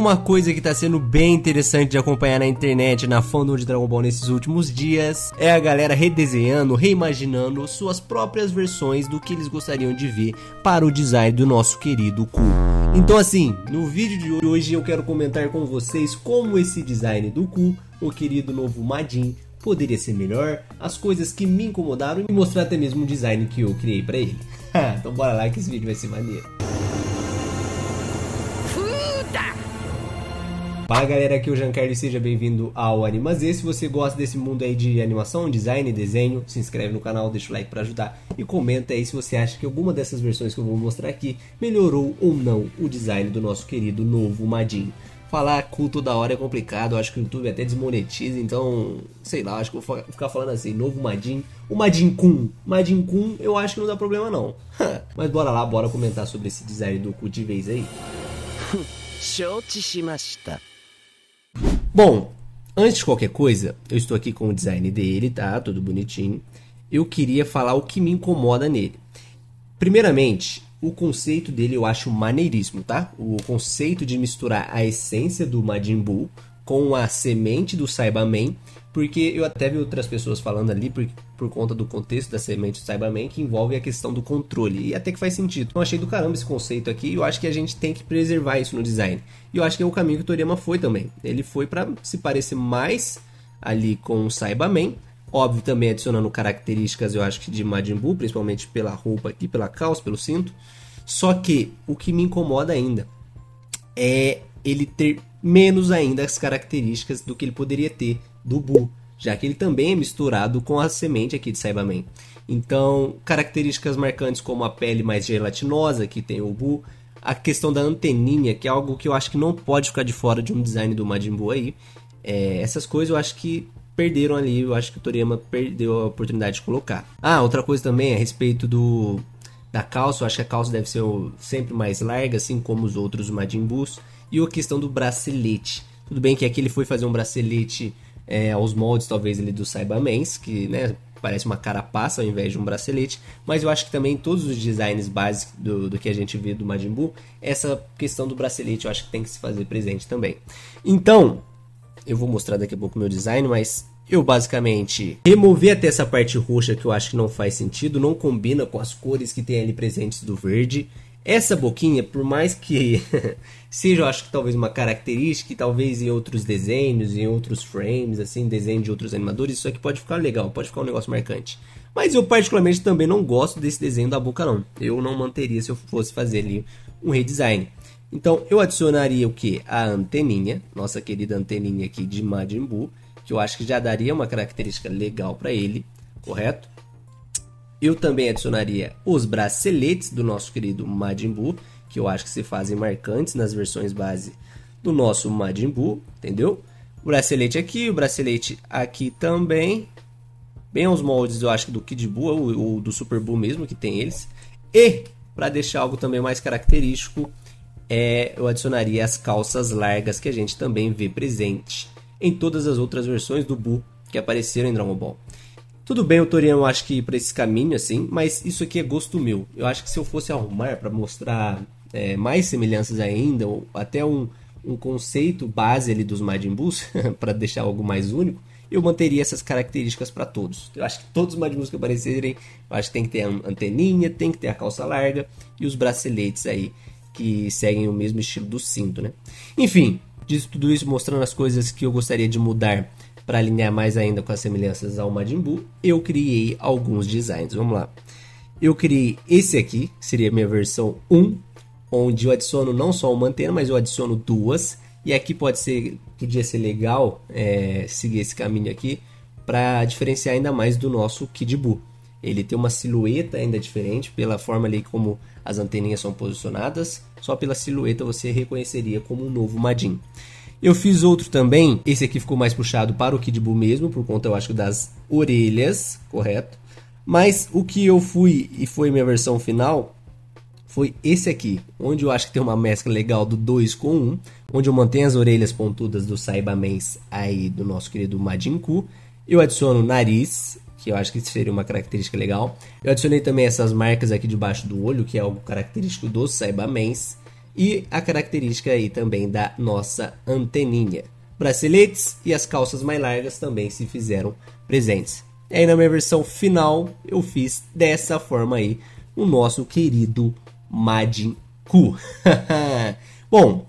Uma coisa que tá sendo bem interessante de acompanhar na internet, na fandom de Dragon Ball nesses últimos dias, é a galera redesenhando, reimaginando suas próprias versões do que eles gostariam de ver para o design do nosso querido Ku. Então assim, no vídeo de hoje eu quero comentar com vocês como esse design do Ku, o querido novo Madin, poderia ser melhor, as coisas que me incomodaram e mostrar até mesmo o design que eu criei para ele. então bora lá que esse vídeo vai ser maneiro. Puta! Fala galera, aqui é o Giancarlo e seja bem-vindo ao Animazê. Se você gosta desse mundo aí de animação, design, desenho, se inscreve no canal, deixa o like para ajudar e comenta aí se você acha que alguma dessas versões que eu vou mostrar aqui melhorou ou não o design do nosso querido novo Madin. Falar culto toda hora é complicado, eu acho que o YouTube até desmonetiza, então sei lá, acho que vou ficar falando assim, novo Madin, o Madin Kun, Madin Kun eu acho que não dá problema não. Mas bora lá, bora comentar sobre esse design do cu de vez aí. 承知しました。Bom, antes de qualquer coisa, eu estou aqui com o design dele, tá? Tudo bonitinho. Eu queria falar o que me incomoda nele. Primeiramente, o conceito dele eu acho maneiríssimo, tá? O conceito de misturar a essência do Majin Buu com a semente do Saibaman, porque eu até vi outras pessoas falando ali por, por conta do contexto da semente do Cyberman que envolve a questão do controle, e até que faz sentido. Então achei do caramba esse conceito aqui e eu acho que a gente tem que preservar isso no design. E eu acho que é o caminho que o Toriyama foi também. Ele foi para se parecer mais ali com o Cyberman, óbvio também adicionando características, eu acho que de Majin Buu, principalmente pela roupa aqui, pela calça, pelo cinto. Só que o que me incomoda ainda é ele ter menos ainda as características do que ele poderia ter do bu, já que ele também é misturado com a semente aqui de Saibaman. Então, características marcantes como a pele mais gelatinosa que tem o bu, a questão da anteninha, que é algo que eu acho que não pode ficar de fora de um design do Majin Buu aí. É, essas coisas eu acho que perderam ali, eu acho que o Toriyama perdeu a oportunidade de colocar. Ah, outra coisa também a respeito do da calça, eu acho que a calça deve ser sempre mais larga, assim como os outros Majin Buus. E a questão do bracelete. Tudo bem que aqui ele foi fazer um bracelete é, aos moldes, talvez, ele do Cybermans, que né, parece uma carapaça ao invés de um bracelete. Mas eu acho que também todos os designs básicos do, do que a gente vê do Majin Buu, essa questão do bracelete eu acho que tem que se fazer presente também. Então, eu vou mostrar daqui a pouco meu design, mas eu basicamente removi até essa parte roxa que eu acho que não faz sentido, não combina com as cores que tem ali presentes do verde. Essa boquinha, por mais que seja, eu acho que talvez uma característica, e talvez em outros desenhos, em outros frames, assim, desenho de outros animadores, isso aqui pode ficar legal, pode ficar um negócio marcante. Mas eu particularmente também não gosto desse desenho da boca não. Eu não manteria se eu fosse fazer ali um redesign. Então eu adicionaria o que? A anteninha, nossa querida anteninha aqui de Majin Buu, que eu acho que já daria uma característica legal para ele, correto? Eu também adicionaria os braceletes do nosso querido Majin Buu, que eu acho que se fazem marcantes nas versões base do nosso Majin Buu, entendeu? O bracelete aqui, o bracelete aqui também. Bem aos moldes, eu acho, do Kid Buu ou, ou do Super Buu mesmo, que tem eles. E, para deixar algo também mais característico, é, eu adicionaria as calças largas que a gente também vê presente em todas as outras versões do Buu que apareceram em Dragon Ball. Tudo bem, o Toriano acho que ir esse caminho, assim, mas isso aqui é gosto meu. Eu acho que se eu fosse arrumar para mostrar é, mais semelhanças ainda, ou até um, um conceito base ali dos Majin para deixar algo mais único, eu manteria essas características para todos. Eu acho que todos os Majin que aparecerem, eu acho que tem que ter a anteninha, tem que ter a calça larga e os braceletes aí, que seguem o mesmo estilo do cinto, né? Enfim, diz tudo isso mostrando as coisas que eu gostaria de mudar para alinhar mais ainda com as semelhanças ao Majin Buu, eu criei alguns designs. Vamos lá. Eu criei esse aqui, que seria a minha versão 1, onde eu adiciono não só uma antena, mas eu adiciono duas. E aqui pode ser, podia ser legal é, seguir esse caminho aqui para diferenciar ainda mais do nosso Kid Buu. Ele tem uma silhueta ainda diferente pela forma ali como as anteninhas são posicionadas. Só pela silhueta você reconheceria como um novo Madin. Eu fiz outro também, esse aqui ficou mais puxado para o Kid Buu mesmo, por conta, eu acho, das orelhas, correto? Mas o que eu fui e foi minha versão final foi esse aqui, onde eu acho que tem uma mescla legal do 2 com 1, um, onde eu mantenho as orelhas pontudas do Saibamens aí do nosso querido Majin Ku, eu adiciono nariz, que eu acho que seria uma característica legal. Eu adicionei também essas marcas aqui debaixo do olho, que é algo característico dos Saibamens e a característica aí também da nossa anteninha. Braceletes e as calças mais largas também se fizeram presentes. E aí na minha versão final eu fiz dessa forma aí o nosso querido Majin Ku. Bom,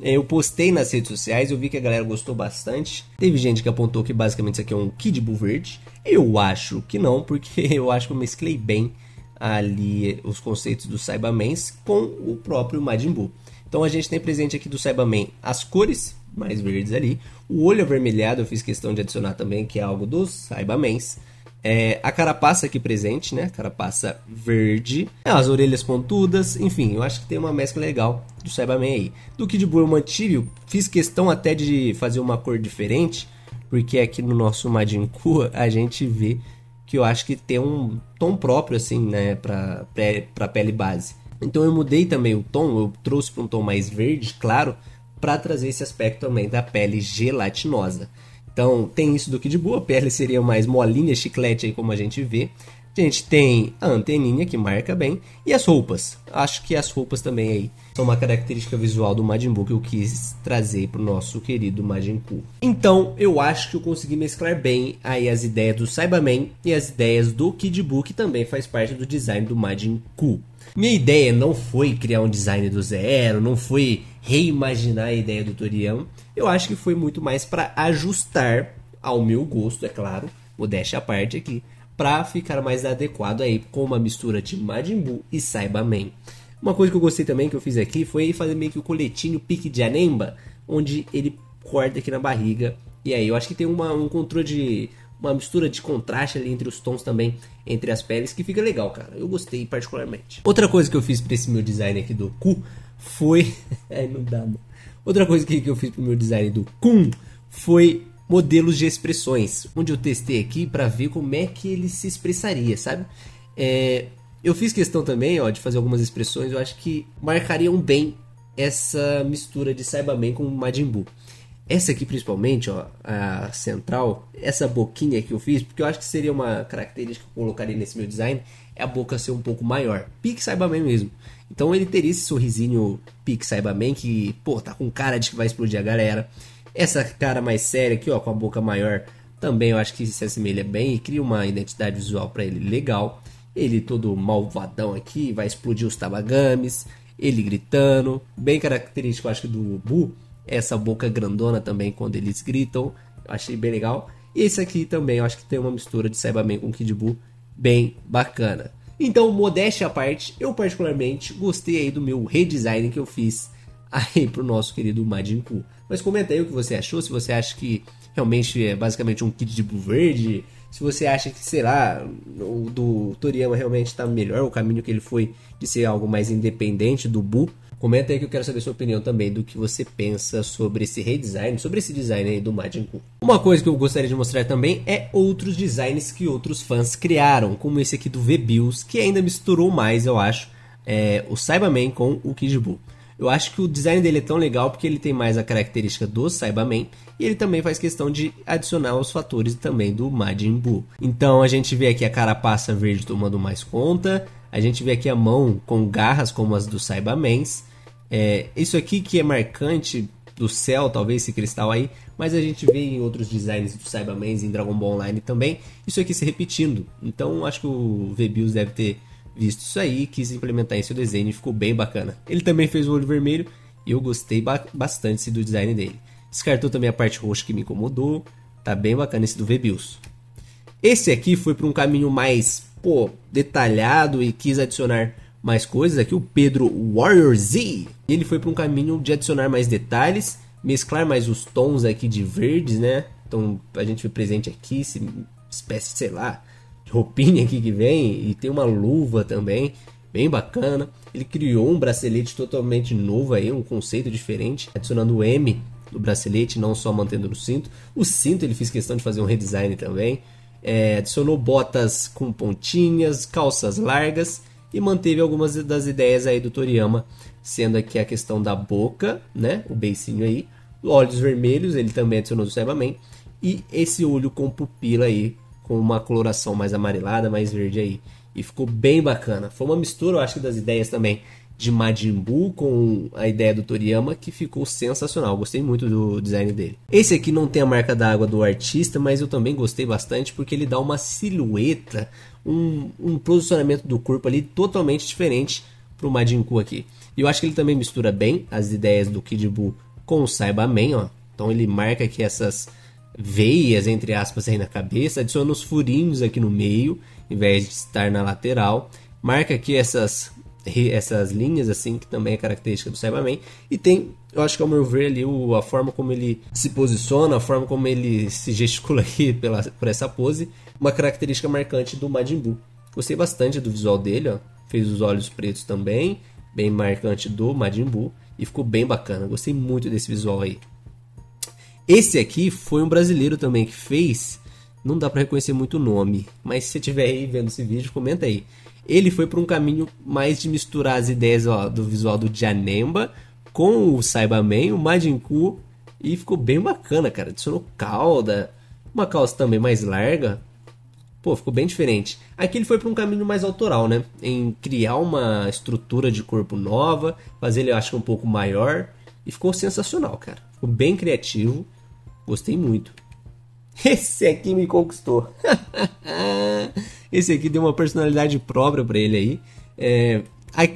eu postei nas redes sociais, eu vi que a galera gostou bastante. Teve gente que apontou que basicamente isso aqui é um Kid Buu verde. Eu acho que não, porque eu acho que eu mesclei bem ali os conceitos do Saibamans com o próprio Majin Buu. Então a gente tem presente aqui do Cyberman as cores mais verdes ali, o olho avermelhado eu fiz questão de adicionar também, que é algo dos Cybermans. É, a carapaça aqui presente, né? Carapaça verde. É, as orelhas pontudas. Enfim, eu acho que tem uma mescla legal do Cyberman aí. Do Kid Buu eu mantive. Eu fiz questão até de fazer uma cor diferente. Porque aqui no nosso Majin Kua a gente vê que eu acho que tem um tom próprio, assim, né, pra, para pele base. Então eu mudei também o tom, eu trouxe para um tom mais verde, claro, para trazer esse aspecto também da pele gelatinosa. Então tem isso do que de boa, a pele seria mais molinha, chiclete aí como a gente vê. A gente tem a anteninha que marca bem e as roupas. Acho que as roupas também aí são uma característica visual do Majin Buu que eu quis trazer pro nosso querido Majin Buu. Então, eu acho que eu consegui mesclar bem aí as ideias do Cyberman e as ideias do Kid Buu, que também faz parte do design do Majin Buu. Minha ideia não foi criar um design do zero, não foi reimaginar a ideia do Torian. Eu acho que foi muito mais para ajustar ao meu gosto, é claro, modéstia à parte aqui, para ficar mais adequado aí com uma mistura de Majin Buu e Saibaman. Uma coisa que eu gostei também que eu fiz aqui foi fazer meio que o coletinho pique de anemba, onde ele corta aqui na barriga. E aí eu acho que tem uma, um controle de uma mistura de contraste ali entre os tons também, entre as peles, que fica legal, cara. Eu gostei particularmente. Outra coisa que eu fiz para esse meu design aqui do cu foi, é, não dá. Mano. Outra coisa que, que eu fiz pro meu design do Kun foi modelos de expressões, onde eu testei aqui para ver como é que ele se expressaria, sabe? É, eu fiz questão também ó, de fazer algumas expressões, eu acho que marcariam bem essa mistura de Saibaman com Majin Buu. Essa aqui principalmente, ó, a central, essa boquinha que eu fiz, porque eu acho que seria uma característica que eu colocaria nesse meu design, é a boca ser um pouco maior. Pique Saibaman mesmo. Então ele teria esse sorrisinho pique Saibaman que, pô, tá com cara de que vai explodir a galera. Essa cara mais séria aqui, ó, com a boca maior, também eu acho que se assemelha bem e cria uma identidade visual para ele legal. Ele todo malvadão aqui, vai explodir os tabagames, ele gritando, bem característico acho que do Ubu, essa boca grandona também quando eles gritam, eu achei bem legal. E esse aqui também, eu acho que tem uma mistura de Cyberman com Kid Buu bem bacana. Então, modéstia à parte, eu particularmente gostei aí do meu redesign que eu fiz aí pro nosso querido Majin Ku. Mas comenta aí o que você achou, se você acha que realmente é basicamente um kit de Blue Verde, se você acha que, sei lá, o do Toriyama realmente está melhor, o caminho que ele foi de ser algo mais independente do Buu. Comenta aí que eu quero saber sua opinião também do que você pensa sobre esse redesign, sobre esse design aí do Majin Ku. Uma coisa que eu gostaria de mostrar também é outros designs que outros fãs criaram, como esse aqui do V-Bills, que ainda misturou mais, eu acho, é, o Cyberman com o Kid Buu. Eu acho que o design dele é tão legal porque ele tem mais a característica do Saibaman e ele também faz questão de adicionar os fatores também do Majin Buu. Então a gente vê aqui a carapaça verde tomando mais conta, a gente vê aqui a mão com garras como as do Saibamans. É, isso aqui que é marcante do céu, talvez esse cristal aí, mas a gente vê em outros designs do Cybermans em Dragon Ball Online também, isso aqui se repetindo. Então acho que o Vebius deve ter visto isso aí, quis implementar em seu desenho e ficou bem bacana. Ele também fez o olho vermelho e eu gostei ba bastante do design dele. Descartou também a parte roxa que me incomodou. Tá bem bacana esse do Vebius. Esse aqui foi para um caminho mais pô, detalhado e quis adicionar mais coisas. Aqui o Pedro Warrior Z. Ele foi para um caminho de adicionar mais detalhes, mesclar mais os tons aqui de verdes, né? Então a gente vê presente aqui, espécie, sei lá, roupinha aqui que vem e tem uma luva também, bem bacana. Ele criou um bracelete totalmente novo aí, um conceito diferente, adicionando o M no bracelete, não só mantendo no cinto. O cinto ele fez questão de fazer um redesign também. É, adicionou botas com pontinhas, calças largas e manteve algumas das ideias aí do Toriyama, sendo aqui a questão da boca, né, o beicinho aí, olhos vermelhos, ele também adicionou do Cyberman, e esse olho com pupila aí, com uma coloração mais amarelada, mais verde aí. E ficou bem bacana. Foi uma mistura, eu acho, das ideias também de Majin Buu com a ideia do Toriyama que ficou sensacional. Gostei muito do design dele. Esse aqui não tem a marca da água do artista, mas eu também gostei bastante porque ele dá uma silhueta, um, um posicionamento do corpo ali totalmente diferente pro Majin Buu aqui. E eu acho que ele também mistura bem as ideias do Kid Buu com o Saiba ó. Então ele marca aqui essas veias, entre aspas, aí na cabeça, adiciona os furinhos aqui no meio, em vez de estar na lateral. Marca aqui essas, essas linhas, assim, que também é característica do Cyberman. E tem, eu acho que ao meu ver ali, o, a forma como ele se posiciona, a forma como ele se gesticula aqui pela, por essa pose, uma característica marcante do Majin Buu. Gostei bastante do visual dele, ó. Fez os olhos pretos também, bem marcante do Majin Buu. E ficou bem bacana, gostei muito desse visual aí. Esse aqui foi um brasileiro também que fez. Não dá para reconhecer muito o nome, mas se você estiver aí vendo esse vídeo, comenta aí. Ele foi para um caminho mais de misturar as ideias ó, do visual do Janemba com o Saibaman, o Majin Ku, e ficou bem bacana, cara. Adicionou cauda, uma calça também mais larga. Pô, ficou bem diferente. Aqui ele foi para um caminho mais autoral, né? Em criar uma estrutura de corpo nova, fazer ele, eu acho, é um pouco maior. E ficou sensacional, cara. Ficou bem criativo. Gostei muito. Esse aqui me conquistou. Esse aqui deu uma personalidade própria para ele aí. É,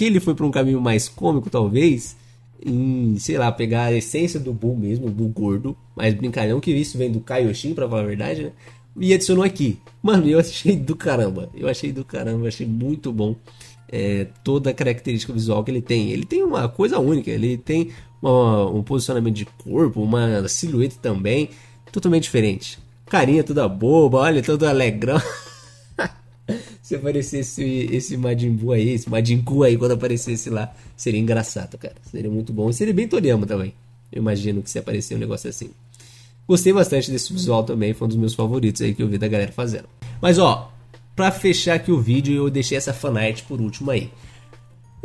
ele foi para um caminho mais cômico, talvez. Em, sei lá, pegar a essência do Bull mesmo, o Bull gordo. Mas brincalhão que isso vem do Kaioshin, pra falar a verdade, né? E adicionou aqui. Mano, eu achei do caramba. Eu achei do caramba, achei muito bom. É, toda a característica visual que ele tem. Ele tem uma coisa única, ele tem uma, um posicionamento de corpo, uma silhueta também, totalmente diferente. Carinha toda boba, olha, todo alegrão. Se aparecesse esse Majin Buu aí, esse Majin Ku aí, quando aparecesse lá, seria engraçado, cara. Seria muito bom. E seria bem Toriyama também. Eu imagino que se aparecer um negócio assim. Gostei bastante desse visual também, foi um dos meus favoritos aí que eu vi da galera fazendo. Mas ó, pra fechar aqui o vídeo, eu deixei essa fanart por último aí.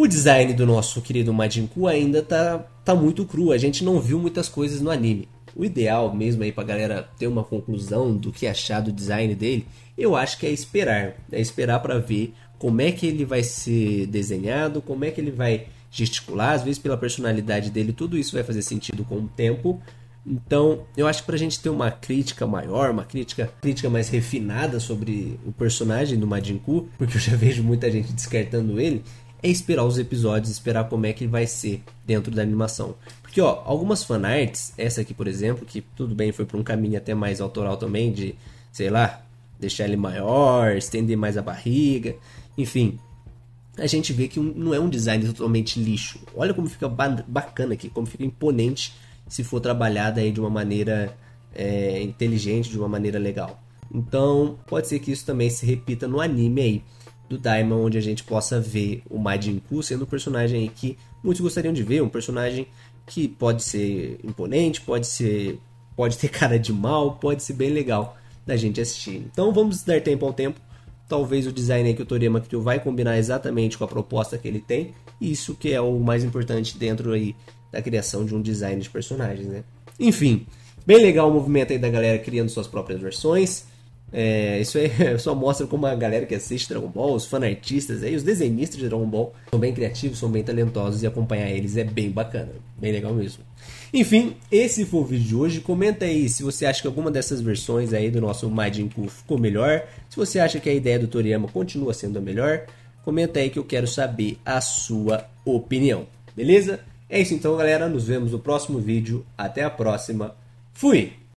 O design do nosso querido Majin Ku ainda tá, tá muito cru, a gente não viu muitas coisas no anime. O ideal mesmo aí pra galera ter uma conclusão do que achar do design dele, eu acho que é esperar. É esperar para ver como é que ele vai ser desenhado, como é que ele vai gesticular, às vezes pela personalidade dele, tudo isso vai fazer sentido com o tempo. Então, eu acho que pra gente ter uma crítica maior, uma crítica, crítica mais refinada sobre o personagem do Majin Ku, porque eu já vejo muita gente descartando ele, é esperar os episódios, esperar como é que vai ser dentro da animação. Porque, ó, algumas fanarts, essa aqui, por exemplo, que tudo bem, foi para um caminho até mais autoral também, de, sei lá, deixar ele maior, estender mais a barriga, enfim. A gente vê que não é um design totalmente lixo. Olha como fica bacana aqui, como fica imponente se for trabalhada aí de uma maneira é, inteligente, de uma maneira legal. Então, pode ser que isso também se repita no anime aí do Daimon, onde a gente possa ver o Majin sendo um personagem que muitos gostariam de ver, um personagem que pode ser imponente, pode ser pode ter cara de mal, pode ser bem legal da gente assistir. Então vamos dar tempo ao tempo. Talvez o design que o Toriyama criou vai combinar exatamente com a proposta que ele tem. Isso que é o mais importante dentro aí da criação de um design de personagens, né? Enfim, bem legal o movimento aí da galera criando suas próprias versões. É, isso aí só mostra como a galera que assiste Dragon Ball, os fanartistas aí, os desenhistas de Dragon Ball são bem criativos, são bem talentosos e acompanhar eles é bem bacana, bem legal mesmo. Enfim, esse foi o vídeo de hoje. Comenta aí se você acha que alguma dessas versões aí do nosso Majin Buu ficou melhor, se você acha que a ideia do Toriyama continua sendo a melhor. Comenta aí que eu quero saber a sua opinião, beleza? É isso então, galera. Nos vemos no próximo vídeo. Até a próxima. Fui!